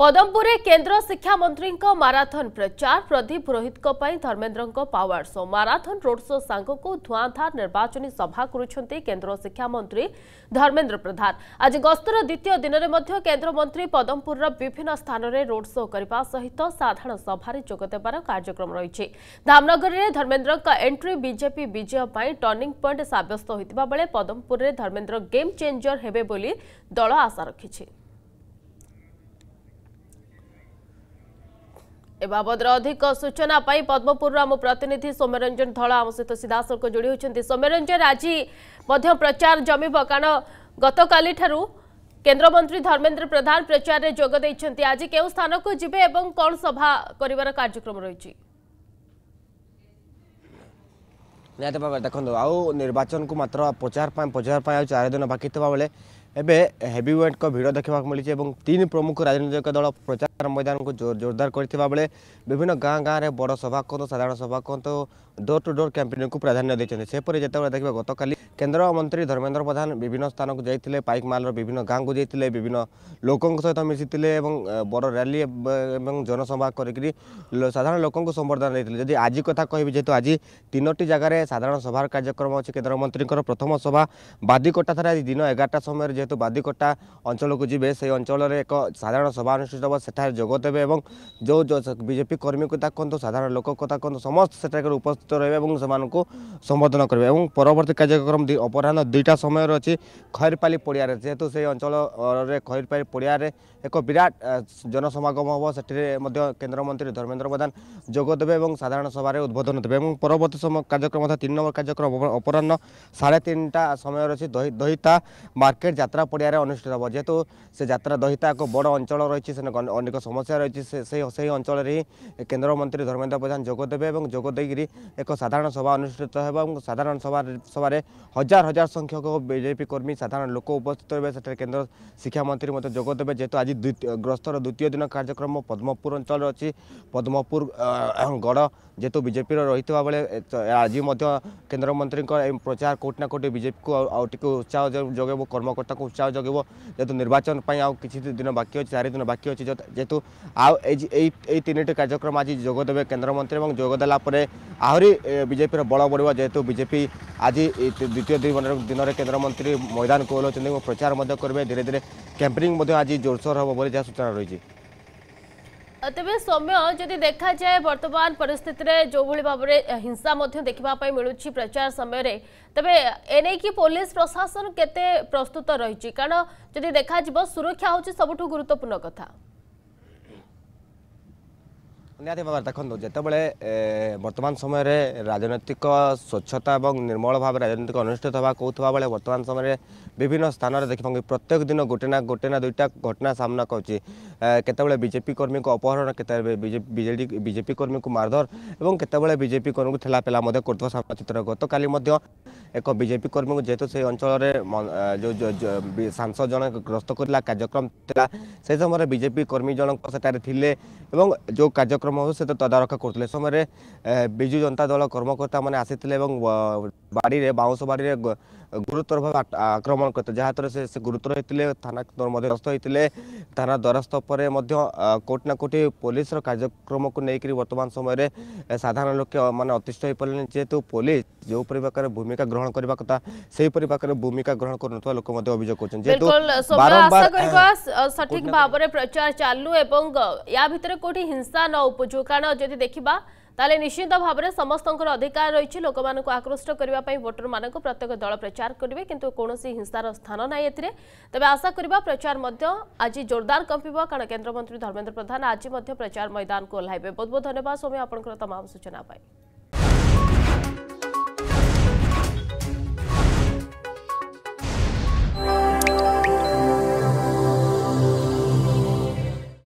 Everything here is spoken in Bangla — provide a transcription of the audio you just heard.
ପଦମପୁରରେ କେନ୍ଦ୍ର ଶିକ୍ଷାମନ୍ତ୍ରୀଙ୍କ ମାରାଥନ ପ୍ରଚାର ପ୍ରଦୀପ ପୁରୋହିତଙ୍କ ପାଇଁ ଧର୍ମେନ୍ଦ୍ରଙ୍କ power show marathon road show ସାଙ୍ଗକୁ ଧୂଆଁଧାର ନିର୍ବାଚନୀ ସଭା କରୁଛନ୍ତି କେନ୍ଦ୍ର ଶିକ୍ଷାମନ୍ତ୍ରୀ ଧର୍ମେନ୍ଦ୍ର ପ୍ରଧାନ ଆଜି ଗସ୍ତର ଦ୍ୱିତୀୟ ଦିନରେ ମଧ୍ୟ କେନ୍ଦ୍ରମନ୍ତ୍ରୀ ପଦମପୁରର ବିଭିନ୍ନ ସ୍ଥାନରେ ରୋଡ୍ ଶୋ କରିବା ସହିତ ସାଧାରଣ ସଭାରେ ଯୋଗଦେବାର କାର୍ଯ୍ୟକ୍ରମ ରହିଛି ଧାମନଗରରେ ଧର୍ମେନ୍ଦ୍ରଙ୍କ ଏଣ୍ଟ୍ରି ବିଜେପି ବିଜୟ ପାଇଁ ଟର୍ଣ୍ଣିଂ ପଏଣ୍ଟ ସାବ୍ୟସ୍ତ ହୋଇଥିବା ବେଳେ ପଦମପୁରରେ ଧର୍ମେନ୍ଦ୍ର ଗେମ୍ ଚେଞ୍ଜର ହେବେ ବୋଲି ଦଳ ଆଶା ରଖିଛି ଏ ବାବଦରେ ଅଧିକ ସୂଚନା ପାଇଁ ପଦ୍ମପୁରର ଆମ ପ୍ରତିନିଧି ସୌମ୍ୟରଞ୍ଜନ ଧଳ ଆମ ସହିତ ସିଧାସଳଖ ଯୋଡ଼ି ହୋଇଛନ୍ତି ସୌମ୍ୟରଞ୍ଜନ ଆଜି ମଧ୍ୟ ପ୍ରଚାର ଜମିବ କାରଣ ଗତକାଲିଠାରୁ କେନ୍ଦ୍ରମନ୍ତ୍ରୀ ଧର୍ମେନ୍ଦ୍ର ପ୍ରଧାନ ପ୍ରଚାରରେ ଯୋଗ ଦେଇଛନ୍ତି ଆଜି କେଉଁ ସ୍ଥାନକୁ ଯିବେ ଏବଂ କ'ଣ ସଭା କରିବାର କାର୍ଯ୍ୟକ୍ରମ ରହିଛି ନିହାତି ଭାବେ ଦେଖନ୍ତୁ ଆଉ ନିର୍ବାଚନକୁ ମାତ୍ର ପ୍ରଚାର ପାଇଁ ପ୍ରଚାର ପାଇଁ ଆଉ ଚାରି ଦିନ ବାକି ଥିବା ବେଳେ ଏବେ ହେଭିୱେଟ୍ଙ୍କ ଭିଡ଼ ଦେଖିବାକୁ ମିଳିଛି ଏବଂ ତିନି ପ୍ରମୁଖ ରାଜନୈତିକ ଦଳ ପ୍ରଚାର ମୈଦାନକୁ ଜୋରଦାର କରିଥିବା ବେଳେ ବିଭିନ୍ନ ଗାଁ ଗାଁରେ ବଡ଼ ସଭା କରନ୍ତୁ ସାଧାରଣ ସଭା କରନ୍ତୁ ଡୋର୍ ଟୁ ଡୋର୍ କ୍ୟାମ୍ପେନିଂକୁ ପ୍ରାଧାନ୍ୟ ଦେଇଛନ୍ତି ସେପରି ଯେତେବେଳେ ଦେଖିବା ଗତକାଲି কেন্দ্রমন্ত্রী ধর্মেন্দ্র প্রধান বিভিন্ন স্থানক যাই পাইকমালর বিভিন্ন গাঁকু যাই বিভিন্ন লোক সহ মিশিলে এবং বড় র্যালি এবং জনসভা করি সাধারণ লোক সম্বর্ধনা দিয়ে যদি আজ কথা কবি যেহেতু আজ তিনটি জায়গায় সাধারণ সভার কার্যক্রম অছে কেন্দ্রমন্ত্রীঙ্কর প্রথম সভা বাদিকটা বাদিকোটাঠার আজ দিন এগারটা সময়ের যেহেতু বাদিকোটা অঞ্চলক যাবে সেই অঞ্চলের এক সাধারণ সভা অনুষ্ঠিত হব সেখানে যোগ দেবে এবং যে বিজেপি কর্মী কথা কুহতু সাধারণ লোক কথা কুহতু সমস্ত সেটাকে উপস্থিত রয়েবে এবং সে সম্বোধন করবে এবং পরবর্তী কার্যক্রম ଅଛନ୍ତି ଅପରାହ୍ନ ଦୁଇଟା ସମୟରେ ଅଛି ଖଇରପାଲି ପଡ଼ିଆରେ ଯେହେତୁ ସେହି ଅଞ୍ଚଳରେ ଖଇରପାଲି ପଡ଼ିଆରେ ଏକ ବିରାଟ ଜନସମାଗମ ହେବ ସେଠାରେ ମଧ୍ୟ କେନ୍ଦ୍ରମନ୍ତ୍ରୀ ଧର୍ମେନ୍ଦ୍ର ପ୍ରଧାନ ଯୋଗ ଦେବେ ଏବଂ ସାଧାରଣ ସଭାରେ ଉଦ୍ବୋଧନ ଦେବେ ଏବଂ ପରବର୍ତ୍ତୀ ସମୟ କାର୍ଯ୍ୟକ୍ରମ ତଥା ତିନି নম্বর কার্যক্রম অপরাহ্ন সাড়ে তিনটা সময় রয়েছে দহিতা মার্কেট যাত্রা পড়িয়ার অনুষ্ঠিত হব যেহেতু সে যাত্রা দহিতা এক বড় অঞ্চল রয়েছে সে অনেক সমস্যা রয়েছে সেই সেই অঞ্চলের হি কেন্দ্রমন্ত্রী ধর্মেন্দ্র প্রধান যোগ দেবে এবং যোগ দিয়ে এক সাধারণ সভা অনুষ্ঠিত হব এবং সাধারণ সভা সভার হাজার হাজার সংখ্যক বিজেপি কর্মী সাধারণ লোক উপস্থিত রয়েছে সেখানে কেন্দ্র শিক্ষামন্ত্রী মধ্যে যোগ দেবে যেহেতু আজ গ্রস্তর দ্বিতীয় দিন কার্যক্রম পদ্মপুর অঞ্চলের অছি পদ্মপুর গড় যেহেতু বিজেপি রহিবা বেড়ে আজ মধ্য কেন্দ্রমন্ত্রী এই প্রচার কোটি না কোটি বিজেপি আউ টিকে উৎসাহ যোগাইব কর্মকর্তা উৎসাহ যোগাইব যেহেতু নির্বাচন আউ কিছু দিন বাকি অ চারিদিন বাকি অ যেহেতু আউ এই এই তিনটি কার্যক্রম আজ যোগ দেবে কেন্দ্রমন্ত্রী এবং যোগ দেওয়া পরে আহরি বিজেপি বড় বড় যেহেতু বিজেপি আজ দ্বিতীয় द्वितीय दिन दिन में केन्द्रमंत्री मैदान को ओह्ल प्रचार करेंगे धीरे धीरे कैंपेनिंग आज जोरसोर हम बोले जहाँ सूचना रही तेरे सौम्य जदि देखा जाए बर्तमान परिस्थिति रे जो भाई भाव में हिंसा देखा मिलूँ प्रचार समय रे तबे एने की पुलिस प्रशासन केते प्रस्तुत रही कारण जदि देखा सुरक्षा हूँ सब गुरुत्वपूर्ण कथा ନିହାତି ଭାବରେ ଦେଖନ୍ତୁ ଯେତେବେଳେ ବର୍ତ୍ତମାନ ସମୟରେ ରାଜନୈତିକ ସ୍ୱଚ୍ଛତା ଏବଂ ନିର୍ମଳ ଭାବେ ରାଜନୈତିକ ଅନୁଷ୍ଠିତ ହେବା କହୁଥିବା ବେଳେ ବର୍ତ୍ତମାନ ସମୟରେ ବିଭିନ୍ନ ସ୍ଥାନରେ ଦେଖିବାକୁ ପ୍ରତ୍ୟେକ ଦିନ ଗୋଟେ ନା ଗୋଟେ ନା ଦୁଇଟା ଘଟଣା ସାମ୍ନା କରୁଛି কেতবে বিজেপি কর্মী অপহরণ কেতবে বিজেডি বিজেপি কর্মী মারধর এবং কেতবে বিজেপি কর্মী ঠেলাপেলা করুথা সাংবাদিকর গতকালি এক বিজেপি কর্মী যেহেতু সেই অঞ্চলের সাংসদ জন গ্রস্ত করা কার্যক্রম লা সেই সময় বিজেপি কর্মী জনক সেটার লে এবং যে কার্যক্রম হোক সে তদারখ করুলে সময় বিজু জনতা দল কর্মকর্তা মানে আসিলে এবং বাড়ি বাউঁশ বাড়ি গুরুতর ভাবে আক্রমণ করতে যাহাদ্ୱାରା ସେ ସେ ଗୁରୁତର ହୋଇଥିଲେ ଥାନା ମଧ୍ୟ ଦ୍ୱସ୍ତ ହୋଇଥିଲେ ଥାନା ଦ୍ୱାରସ୍ଥ ପରେ ମଧ୍ୟ କୋଟି ନା କୋଟି ପୋଲିସର କାର୍ଯ୍ୟକ୍ରମକୁ ନେଇକରି ବର୍ତ୍ତମାନ ସମୟରେ ସାଧାରଣ ଲୋକେ ମାନେ ଅତିଷ୍ଠ ହୋଇପାରିଲେଣି ଯେହେତୁ ପୋଲିସ ଯେଉଁପରି ପ୍ରକାର ଭୂମିକା ଗ୍ରହଣ କରିବା କଥା ସେହିପରି ପ୍ରକାର ଭୂମିକା ଗ୍ରହଣ କରୁନଥିବା ଲୋକ ମଧ୍ୟ ଅଭିଯୋଗ କରୁଛନ୍ତି ଯେହେତୁ ସଠିକ ଭାବରେ ପ୍ରଚାର ଚାଲୁ ଏବଂ ୟା ଭିତରେ କୋଉଠି ହିଂସା ନ ଉପୁଜୁ କାରଣ ଯଦି ଦେଖିବା ताले निश्चित भाव में समस्त अधिकार रही लोक आकृष्ट करने भोटर मान प्रत्येक दल प्रचार करेंगे कि कौन हिंसार स्थान ना ए तेज आशा कर प्रचार आज जोरदार कंपे कारण केन्द्रमंत्री धर्मेन्द्र प्रधान आज प्रचार मैदान को ओह्लैबे बहुत बहुत धन्यवाद स्वामी आप सूचना पाई